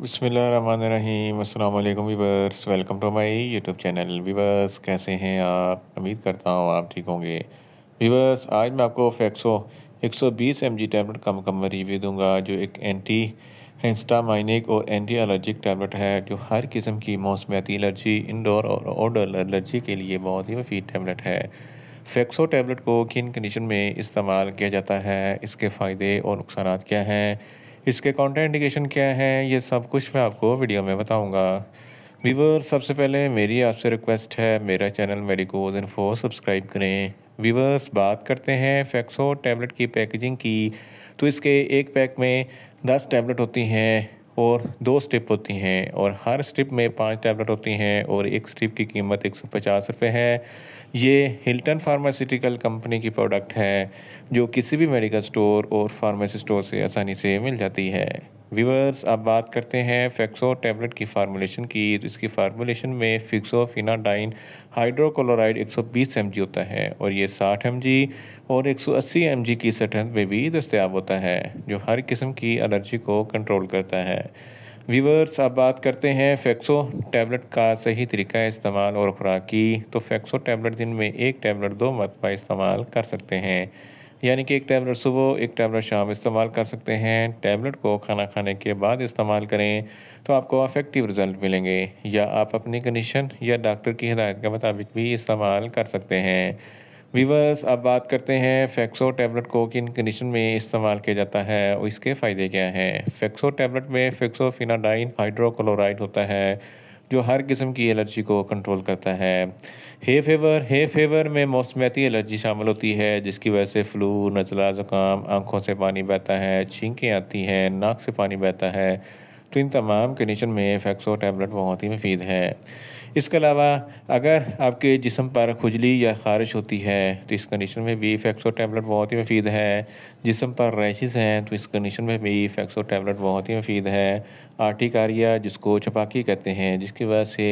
बसमीम viewers welcome to my YouTube channel viewers कैसे हैं आप उम्मीद करता हूँ आप ठीक होंगे वीवर्स आज मैं आपको फैक्सो 120 एमजी टैबलेट का मुकम्मल रिव्यू दूंगा जो एक एंटी हिस्टामाइनिक और एंटी एलर्जिक टैबलेट है जो हर किस्म की मौसमियाती एलर्जी इनडोर और आउटडोर एलर्जी के लिए बहुत ही मफीद टैबलेट है फैक्सो टैबलेट को किन कंडीशन में इस्तेमाल किया जाता है इसके फ़ायदे और नुकसान क्या हैं इसके कॉन्टेंट इंडिकेशन क्या हैं ये सब कुछ मैं आपको वीडियो में बताऊँगा वीवर सबसे पहले मेरी आपसे रिक्वेस्ट है मेरा चैनल मेडिकोज इन्फो सब्सक्राइब करें वीवर्स बात करते हैं फैक्सो टैबलेट की पैकेजिंग की तो इसके एक पैक में दस टैबलेट होती हैं और दो स्ट्रिप होती हैं और हर स्ट्रिप में पांच टैबलेट होती हैं और एक स्ट्रिप की कीमत एक सौ पचास रुपये है ये हिल्टन फार्मास्यूटिकल कंपनी की प्रोडक्ट है जो किसी भी मेडिकल स्टोर और फार्मेसी स्टोर से आसानी से मिल जाती है व्यूअर्स अब बात करते हैं फेक्सो टैबलेट की फार्मूलेशन की तो इसकी फार्मूलेशन में फिक्सोफिनाडाइन हाइड्रोक्लोराइड 120 सौ होता है और ये 60 एमजी और 180 एमजी की सतह में भी दस्तियाब होता है जो हर किस्म की एलर्जी को कंट्रोल करता है व्यूअर्स अब बात करते हैं फैक्सो टैबलेट का सही तरीका इस्तेमाल और ख़ुराक की तो फैक्सो टैबलेट दिन में एक टैबलेट दो मरतबा इस्तेमाल कर सकते हैं यानी कि एक टैबलेट सुबह एक टैबलेट शाम इस्तेमाल कर सकते हैं टैबलेट को खाना खाने के बाद इस्तेमाल करें तो आपको अफेक्टिव रिजल्ट मिलेंगे या आप अपनी कंडीशन या डॉक्टर की हिदायत के मुताबिक भी इस्तेमाल कर सकते हैं वीवर्स अब बात करते हैं फैक्सो टैबलेट को किन कंडीशन में इस्तेमाल किया जाता है और इसके फ़ायदे क्या हैं फैक्सो टैबलेट में फैक्सोफिनाडाइन हाइड्रोक्लोराइड होता है जो हर किस्म की एलर्जी को कंट्रोल करता है हे फेवर हे फेवर में मौसमियाती एलर्जी शामिल होती है जिसकी वजह से फ्लू नज़ला ज़ुकाम आँखों से पानी बहता है छींकें आती हैं नाक से पानी बहता है तो इन तमाम कंडीशन में फैक्सो टैबलेट बहुत ही मुफीद है इसके अलावा अगर आपके जिसम पर खुजली या खारिश होती है तो इस कंडीशन में भी फैक्सो टैबलेट बहुत ही मुफीद है जिसम पर रैशेस हैं तो इस कंडीशन में भी फैक्सो टैबलेट बहुत ही मुफीद है आर्टिकारिया जिसको छपाकी कहते हैं जिसकी वजह से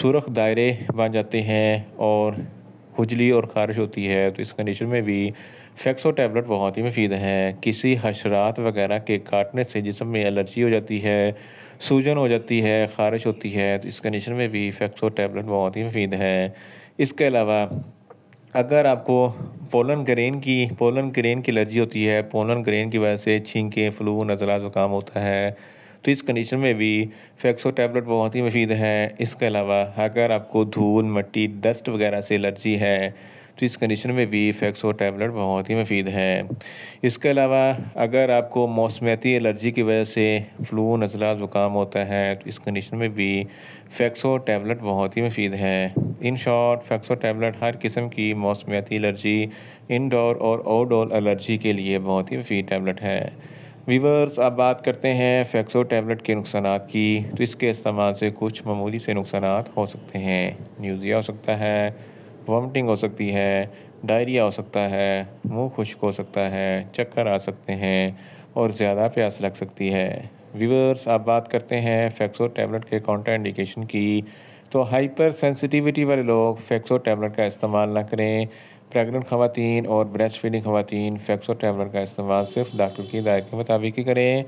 सुरख दायरे बन जाते हैं और खुजली और खारिश होती है तो इस कंडीशन में भी फैक्सो टैबलेट बहुत ही मुफीद हैं किसी हशरात वगैरह के काटने से जिसम में एलर्जी हो जाती है सूजन हो जाती है खारिश होती है तो इस कंडीशन में भी फैक्सो टैबलेट बहुत ही मुफीद हैं इसके अलावा अगर आपको पोलन ग्रेन की पोलन ग्रेन की एलर्जी होती है पोलन ग्रेन की वजह से छींके फ्लू नज़ला ज़ुकाम होता है तो इस कंडीशन में भी फैक्सो टैबलेट बहुत ही मफीद है इसके अलावा अगर आपको धूल मट्टी डस्ट वगैरह से एलर्जी है तो इस कंडीशन में भी फैक्सो टैबलेट बहुत ही मफीद है इसके अलावा अगर आपको मौसमियाती एलर्जी की वजह से फ्लू नज़ला ज़ुकाम होता है तो इस कंडीशन में भी फैक्सो टैबलेट बहुत ही मफीद है इन शॉर्ट फैक्सो टैबलेट हर किस्म की मौसमियाती एलर्जी इनडोर और आउटडोर एलर्जी के लिए बहुत ही मफीद टैबलेट है वीवर्स अब बात करते हैं फैक्सो टैबलेट के नुकसान की तो इसके इस्तेमाल से कुछ मामूली से नुकसान हो सकते हैं न्यूज़िया हो सकता है वॉमिटिंग हो सकती है डायरिया हो सकता है मुंह खुश्क हो सकता है चक्कर आ सकते हैं और ज़्यादा प्यास लग सकती है वीवर्स आप बात करते हैं फैक्सो टैबलेट के काउंटर इंडिकेशन की तो हाइपर सेंसिटिविटी वाले लोग फैक्सो टैबलेट का इस्तेमाल ना करें प्रेगनेंट खातन और ब्रेस्ट फीडिंग खवतिन फैक्सो टैबलेट का इस्तेमाल सिर्फ डॉक्टर की हिदायत के मुताबिक ही करें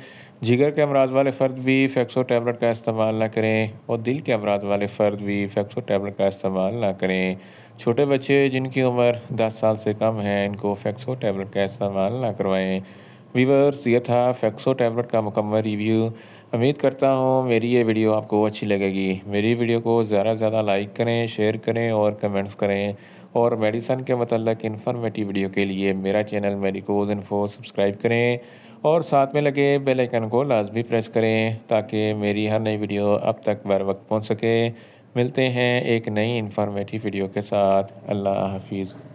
जिगर के अमराज वाले फ़र्द भी फैक्सो टैबलेट का इस्तेमाल ना करें और दिल के अमराज वाले फ़र्द भी फैक्सो टैबलेट का इस्तेमाल ना करें छोटे बच्चे जिनकी उम्र दस साल से कम है इनको फैक्सो टैबलेट का इस्तेमाल ना करवाएँ वीवर्स ये था फैक्सो टैबलेट का मुकम्मल रिव्यू उम्मीद करता हूँ मेरी ये वीडियो आपको अच्छी लगेगी मेरी वीडियो को ज़्यादा से ज़्यादा लाइक करें शेयर करें और कमेंट्स करें और मेडिसन के मतलब इन्फॉर्मेटिव वीडियो के लिए मेरा चैनल मेडिकोज इन्फो सब्सक्राइब करें और साथ में लगे बेल आइकन को लाजमी प्रेस करें ताकि मेरी हर नई वीडियो अब तक बर वक्त पहुँच सके मिलते हैं एक नई इन्फॉर्मेटिव वीडियो के साथ अल्लाह हाफिज़